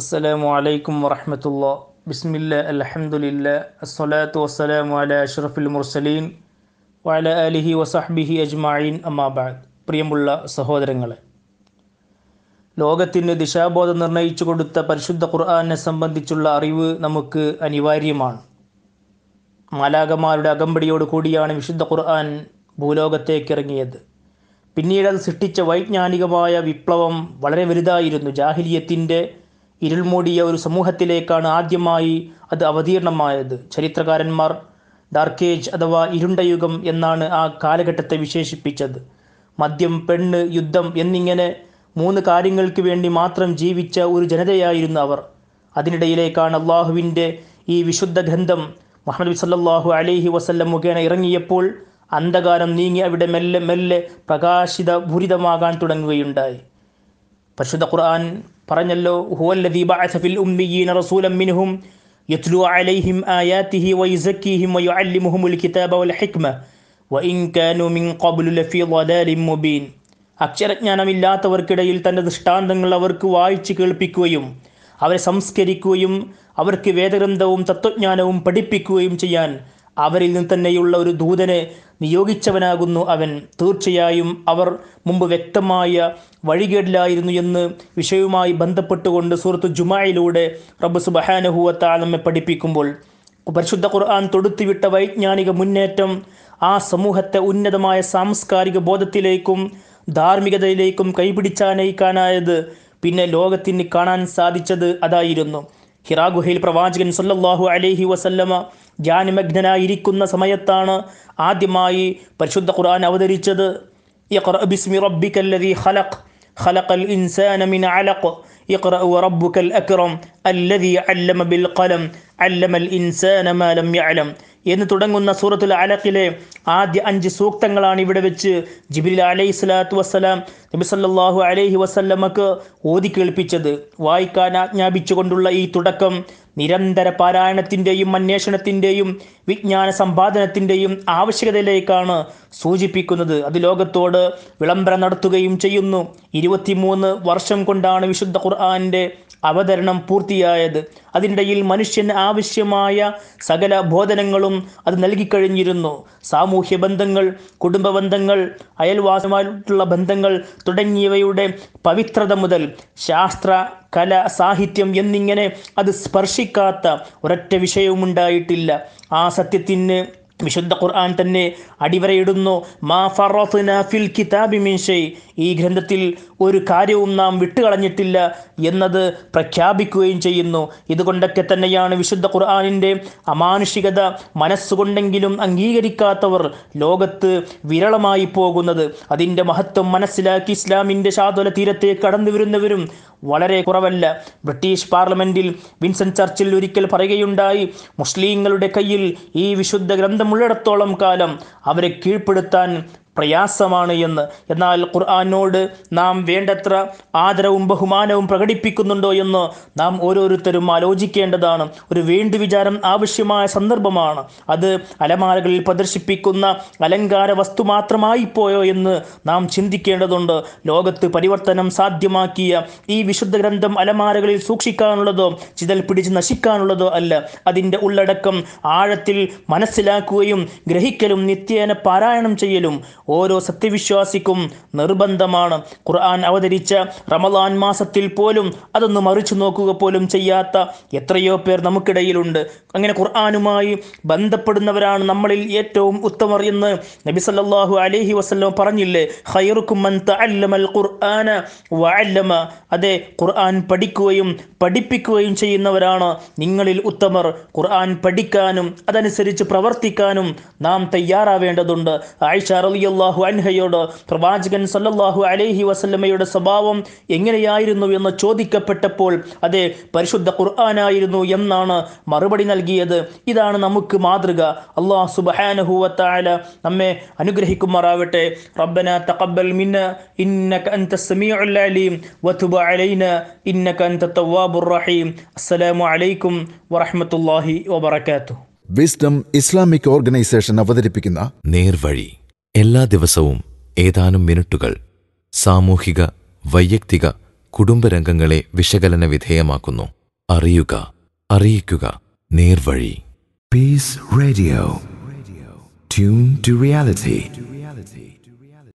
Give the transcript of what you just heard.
അസ്സലാമു അലൈക്കും വറഹമത്തുള്ള ബിസ്മില്ല അലഹമുല്ല അസ്സലാത്തു വസ്സലാമു അല അഷ്റഫുൽ മുർസലീൻ വഅല അലിഹി വസഹ്ബിഹി അജ്മായിൻ അമ്മാബാദ് പ്രിയമുള്ള സഹോദരങ്ങളെ ലോകത്തിന് ദിശാബോധം നിർണയിച്ചു കൊടുത്ത പരിശുദ്ധ ഖുർആാനെ സംബന്ധിച്ചുള്ള അറിവ് നമുക്ക് അനിവാര്യമാണ് മാലാകമാരുടെ അകമ്പടിയോട് കൂടിയാണ് വിശുദ്ധ ഖുർആൻ ഭൂലോകത്തേക്ക് ഇറങ്ങിയത് പിന്നീട് അത് സൃഷ്ടിച്ച വൈജ്ഞാനികമായ വിപ്ലവം വളരെ വലുതായിരുന്നു ജാഹിലിയത്തിൻ്റെ ഇരുൾമൂടിയ ഒരു സമൂഹത്തിലേക്കാണ് ആദ്യമായി അത് അവതീർണമായത് ചരിത്രകാരന്മാർ ഡാർക്കേജ് അഥവാ ഇരുണ്ടയുഗം എന്നാണ് ആ കാലഘട്ടത്തെ വിശേഷിപ്പിച്ചത് മദ്യം പെണ്ണ് യുദ്ധം എന്നിങ്ങനെ മൂന്ന് കാര്യങ്ങൾക്ക് വേണ്ടി മാത്രം ജീവിച്ച ഒരു ജനതയായിരുന്നു അവർ അതിനിടയിലേക്കാണ് അള്ളാഹുവിൻ്റെ ഈ വിശുദ്ധ ഗ്രന്ഥം മുഹമ്മദ് സല്ലാഹു അലൈഹി വസല്ലം മുഖേന ഇറങ്ങിയപ്പോൾ അന്ധകാരം നീങ്ങി അവിടെ മെല്ലെ മെല്ലെ പ്രകാശിത ഭൂരിതമാകാൻ തുടങ്ങുകയുണ്ടായി പരിശുദ്ധ ഖുർആൻ പറഞ്ഞല്ലോ ഹുവല്ലദീ ബഅസ ഫിൽ ഉമ്മീന റസൂലൻ മിൻഹും യത്ലു അലൈഹിം ആയാതിഹി വയുസക്കീഹിം വയുഅല്ലിമുഹുമുൽ കിതാബ വൽ ഹിക്മ വഇൻ കാനു മിൻ ഖബ്ലു ലഫീ ളദാലിൻ മുബീൻ അക്ഷരജ്ഞാനമില്ലാത്തവർക്കിടയിൽ തൻ്റെ ദൃഷ്ടാന്തങ്ങൾ അവർക്ക് വായിച്ചു കേൾപ്പിക്കുകയും അവരെ സംസ്കരിക്കുകയും അവർക്ക് വേദഗ്രന്ഥവും തത്വജ്ഞാനവും പഠിപ്പിക്കുകയും ചെയ്യാൻ അവരിൽ നിന്ന് തന്നെയുള്ള ഒരു ദൂതനെ നിയോഗിച്ചവനാകുന്നു അവൻ തീർച്ചയായും അവർ മുമ്പ് വ്യക്തമായ വഴികേടിലായിരുന്നു എന്ന് വിഷയവുമായി ബന്ധപ്പെട്ടുകൊണ്ട് സുഹൃത്തു ജുമായിലൂടെ റബ്ബ് സുബഹാനുഹൂവത്താൽ നമ്മെ പഠിപ്പിക്കുമ്പോൾ പരിശുദ്ധ ഖുർആൻ തൊടുത്തുവിട്ട വൈജ്ഞാനിക മുന്നേറ്റം ആ സമൂഹത്തെ ഉന്നതമായ സാംസ്കാരിക ബോധത്തിലേക്കും ധാർമ്മികതയിലേക്കും കൈപിടിച്ചാനയിക്കാനായത് പിന്നെ ലോകത്തിന് കാണാൻ സാധിച്ചത് അതായിരുന്നു ഹിറാഗുഹയിൽ പ്രവാചകൻ സല്ലാഹു അലഹി വസല്ലമ ധ്യാനമഗ്നനായിരിക്കുന്ന സമയത്താണ് ആദ്യമായി പരിശുദ്ധ ഖുർആൻ അവതരിച്ചത് ബിസ്മി എന്ന് തുടങ്ങുന്ന സൂറത്തുൽ അലഖിലെ ആദ്യ അഞ്ച് സൂക്തങ്ങളാണ് ഇവിടെ വെച്ച് ജിബിൽ അലൈഹി സ്വലാത്തു വസ്സലാം നബി സല്ലാഹു അലൈഹി വസല്ലമക്ക് ഓതി കേൾപ്പിച്ചത് വായിക്കാൻ ആജ്ഞാപിച്ചുകൊണ്ടുള്ള ഈ തുടക്കം നിരന്തര പാരായണത്തിൻ്റെയും അന്വേഷണത്തിൻ്റെയും വിജ്ഞാന സമ്പാദനത്തിൻ്റെയും ആവശ്യകതയിലേക്കാണ് സൂചിപ്പിക്കുന്നത് അത് ലോകത്തോട് വിളംബരം നടത്തുകയും ചെയ്യുന്നു ഇരുപത്തിമൂന്ന് വർഷം കൊണ്ടാണ് വിശുദ്ധ ഖുർആാനിൻ്റെ അവതരണം പൂർത്തിയായത് അതിനിടയിൽ മനുഷ്യന് ആവശ്യമായ സകല ബോധനങ്ങളും അത് നൽകിക്കഴിഞ്ഞിരുന്നു സാമൂഹ്യ ബന്ധങ്ങൾ കുടുംബ ബന്ധങ്ങൾ അയൽവാസമായിട്ടുള്ള ബന്ധങ്ങൾ തുടങ്ങിയവയുടെ പവിത്രത മുതൽ ശാസ്ത്ര കല സാഹിത്യം എന്നിങ്ങനെ അത് സ്പർശിക്കാത്ത ഒരൊറ്റ വിഷയവും ഉണ്ടായിട്ടില്ല ആ സത്യത്തിന് വിശുദ്ധ ഖുർആൻ തന്നെ അടിവരയിടുന്നു മാ ഫിൽ കിതാബി മിൻഷൈ ഈ ഗ്രന്ഥത്തിൽ ഒരു കാര്യവും നാം വിട്ടുകളഞ്ഞിട്ടില്ല എന്നത് പ്രഖ്യാപിക്കുകയും ചെയ്യുന്നു ഇതുകൊണ്ടൊക്കെ തന്നെയാണ് വിശുദ്ധ ഖുർആാനിൻ്റെ അമാനുഷികത മനസ്സുകൊണ്ടെങ്കിലും അംഗീകരിക്കാത്തവർ ലോകത്ത് വിരളമായി പോകുന്നത് അതിൻ്റെ മഹത്വം മനസ്സിലാക്കി ഇസ്ലാമിൻ്റെ ശാതുല തീരത്തെ കടന്നു വരുന്നവരും വളരെ കുറവല്ല ബ്രിട്ടീഷ് പാർലമെൻറ്റിൽ വിൻസെൻ്റ് ചർച്ചിൽ ഒരിക്കൽ പറയുകയുണ്ടായി മുസ്ലിങ്ങളുടെ കയ്യിൽ ഈ വിശുദ്ധ ഗ്രന്ഥം കാലമുള്ളിടത്തോളം കാലം അവരെ കീഴ്പ്പെടുത്താൻ പ്രയാസമാണ് എന്ന് എന്നാൽ ഖുർആാനോട് നാം വേണ്ടത്ര ആദരവും ബഹുമാനവും പ്രകടിപ്പിക്കുന്നുണ്ടോ എന്ന് നാം ഓരോരുത്തരും ആലോചിക്കേണ്ടതാണ് ഒരു വീണ്ടു വിചാരം ആവശ്യമായ സന്ദർഭമാണ് അത് അലമാരകളിൽ പ്രദർശിപ്പിക്കുന്ന അലങ്കാര വസ്തു മാത്രമായി പോയോ എന്ന് നാം ചിന്തിക്കേണ്ടതുണ്ട് ലോകത്ത് പരിവർത്തനം സാധ്യമാക്കിയ ഈ വിശുദ്ധ ഗ്രന്ഥം അലമാരകളിൽ സൂക്ഷിക്കാനുള്ളതോ ചിതൽ പിടിച്ച് നശിക്കാനുള്ളതോ അല്ല അതിൻ്റെ ഉള്ളടക്കം ആഴത്തിൽ മനസ്സിലാക്കുകയും ഗ്രഹിക്കലും നിത്യേന പാരായണം ചെയ്യലും ഓരോ സത്യവിശ്വാസിക്കും നിർബന്ധമാണ് ഖുർആൻ അവതരിച്ച റമദാൻ മാസത്തിൽ പോലും അതൊന്ന് മറിച്ചു നോക്കുക പോലും ചെയ്യാത്ത എത്രയോ പേർ നമുക്കിടയിലുണ്ട് അങ്ങനെ ഖുർആാനുമായി ബന്ധപ്പെടുന്നവരാണ് നമ്മളിൽ ഏറ്റവും ഉത്തമർ എന്ന് നബി സല്ലാഹു അലഹി വസ്ലം പറഞ്ഞില്ലേ ഖുർആന വഅല്ലമ അതെ ഖുർആൻ പഠിക്കുകയും പഠിപ്പിക്കുകയും ചെയ്യുന്നവരാണ് നിങ്ങളിൽ ഉത്തമർ ഖുർആൻ പഠിക്കാനും അതനുസരിച്ച് പ്രവർത്തിക്കാനും നാം തയ്യാറാവേണ്ടതുണ്ട് ആയിഷ റളിയ റളിയല്ലാഹു അൻഹയോട് പ്രവാചകൻ സല്ലല്ലാഹു അലൈഹി വസല്ലമയുടെ സ്വഭാവം എങ്ങനെയായിരുന്നു എന്ന് ചോദിക്കപ്പെട്ടപ്പോൾ അതെ പരിശുദ്ധ ഖുർആനായിരുന്നു എന്നാണ് മറുപടി നൽകിയത് ഇതാണ് നമുക്ക് മാതൃക സുബ്ഹാനഹു വതആല നമ്മെ അനുഗ്രഹിക്കുമാറാവട്ടെ റബ്ബന തഖബ്ബൽ മിന്ന ഇന്നക അൻത സമീഉൽ അലീം വതുബ അലൈനാ ഇന്നക അൻത തവ്വാബുർ റഹീം അസ്സലാമു അലൈക്കും വറഹ്മത്തുള്ളാഹി വബറകാതുഹു വിസ്ഡം ഇസ്ലാമിക് ഓർഗനൈസേഷൻ അവതരിപ്പിക്കുന്ന നേർവഴി എല്ലാ ദിവസവും ഏതാനും മിനിറ്റുകൾ സാമൂഹിക വൈയക്തിക കുടുംബരംഗങ്ങളെ വിശകലന വിധേയമാക്കുന്നു അറിയുക അറിയിക്കുക നേർവഴി Peace Radio tune to reality